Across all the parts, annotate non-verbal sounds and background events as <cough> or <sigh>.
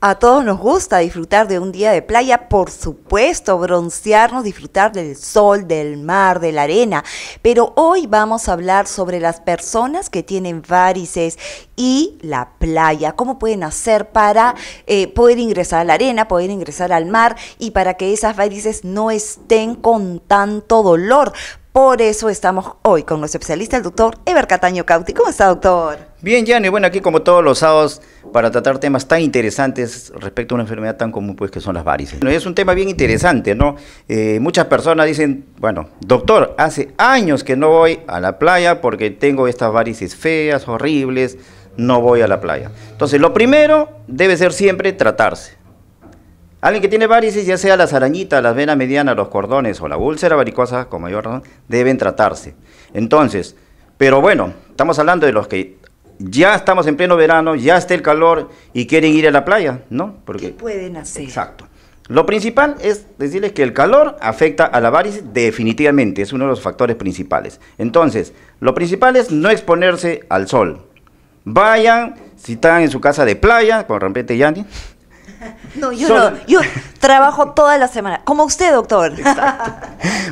A todos nos gusta disfrutar de un día de playa, por supuesto, broncearnos, disfrutar del sol, del mar, de la arena, pero hoy vamos a hablar sobre las personas que tienen varices y la playa, cómo pueden hacer para eh, poder ingresar a la arena, poder ingresar al mar y para que esas varices no estén con tanto dolor, por eso estamos hoy con nuestro especialista, el doctor Eber Cataño Cauti. ¿Cómo está, doctor? Bien, y Bueno, aquí como todos los sábados para tratar temas tan interesantes respecto a una enfermedad tan común pues que son las varices. Bueno, es un tema bien interesante, ¿no? Eh, muchas personas dicen, bueno, doctor, hace años que no voy a la playa porque tengo estas varices feas, horribles, no voy a la playa. Entonces, lo primero debe ser siempre tratarse. Alguien que tiene varices, ya sea las arañitas, las venas medianas, los cordones o la úlcera varicosa, con mayor razón, deben tratarse. Entonces, pero bueno, estamos hablando de los que ya estamos en pleno verano, ya está el calor y quieren ir a la playa, ¿no? Porque, ¿Qué pueden hacer? Exacto. Lo principal es decirles que el calor afecta a la varices definitivamente, es uno de los factores principales. Entonces, lo principal es no exponerse al sol. Vayan, si están en su casa de playa, con repente Yanni, <laughs> No, yo no. Yo trabajo toda la semana. Como usted, doctor. <laughs>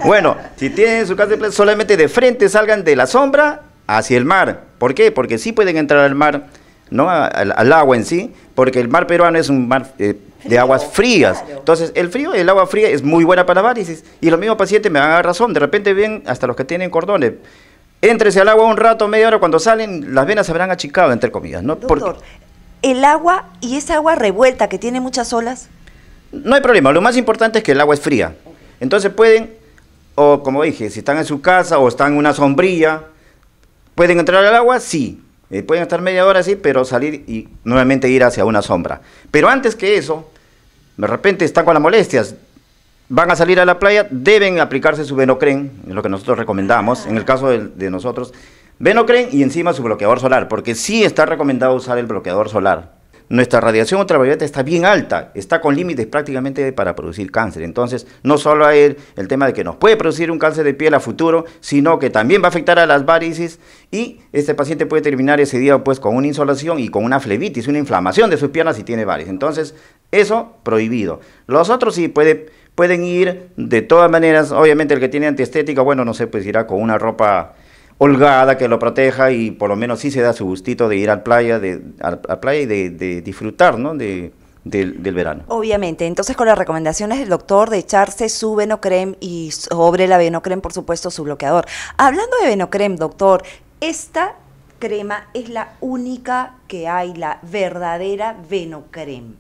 Bueno, si tienen su casa de playa, solamente de frente salgan de la sombra hacia el mar. ¿Por qué? Porque sí pueden entrar al mar, no al, agua en sí, porque el mar peruano es un mar eh, de aguas frías. Entonces, el frío, el agua fría es muy buena para Y los mismos pacientes me van a dar razón. De repente ven hasta los que tienen cordones. entrese al agua un rato, media hora, cuando salen, las venas se habrán achicado, entre comillas. ¿no? Doctor, el agua y esa agua revuelta que tiene muchas olas? No hay problema, lo más importante es que el agua es fría. Entonces pueden, o como dije, si están en su casa o están en una sombrilla, ¿pueden entrar al agua? Sí. Eh, pueden estar media hora así, pero salir y nuevamente ir hacia una sombra. Pero antes que eso, de repente están con las molestias, van a salir a la playa, deben aplicarse su venocren, es lo que nosotros recomendamos, en el caso de nosotros, Venocren y encima su bloqueador solar, porque sí está recomendado usar el bloqueador solar. Nuestra radiación ultravioleta está bien alta, está con límites prácticamente para producir cáncer. Entonces, no solo hay el, tema de que nos puede producir un cáncer de piel a futuro, sino que también va a afectar a las varices y este paciente puede terminar ese día pues con una insolación y con una flebitis, una inflamación de sus piernas si tiene varices. Entonces, eso prohibido. Los otros sí pueden ir de todas maneras, obviamente el que tiene antiestética, bueno, no sé, pues irá con una ropa holgada que lo proteja y por lo menos sí se da su gustito de ir al playa, de, a, playa y de, disfrutar, ¿no? De, del, verano. Obviamente, entonces con las recomendaciones del doctor de echarse su venocrem y sobre la venocrem por supuesto, su bloqueador. Hablando de venocrem doctor, esta crema es la única que hay, la verdadera venocrem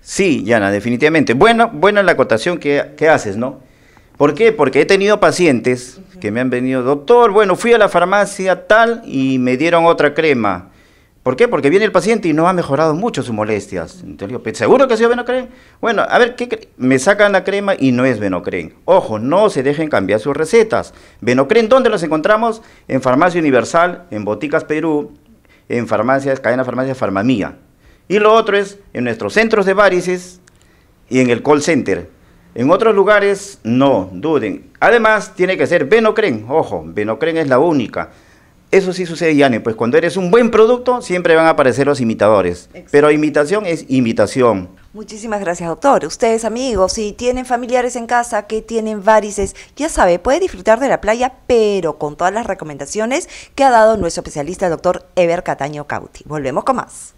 Sí, Yana, definitivamente. Bueno, buena la acotación que, que haces, ¿no? ¿Por qué? Porque he tenido pacientes que me han venido, doctor, bueno, fui a la farmacia tal y me dieron otra crema. ¿Por qué? Porque viene el paciente y no ha mejorado mucho sus molestias. ¿seguro que ha sido venocren? Bueno, a ver, ¿qué me sacan la crema y no es venocren. Ojo, no se dejen cambiar sus recetas. Venocren, ¿dónde los encontramos? En Farmacia Universal, en Boticas Perú, en farmacias, cadena farmacia Farmamía. Y lo otro es en nuestros centros de varices y en el call center. En otros lugares no, duden. Además, tiene que ser Benocren. Ojo, Benocren es la única. Eso sí sucede, Yane, pues cuando eres un buen producto siempre van a aparecer los imitadores. Pero imitación es imitación. Muchísimas gracias, doctor. Ustedes, amigos, si tienen familiares en casa que tienen varices, ya sabe, puede disfrutar de la playa, pero con todas las recomendaciones que ha dado nuestro especialista, el doctor Eber Cataño Cauti. Volvemos con más.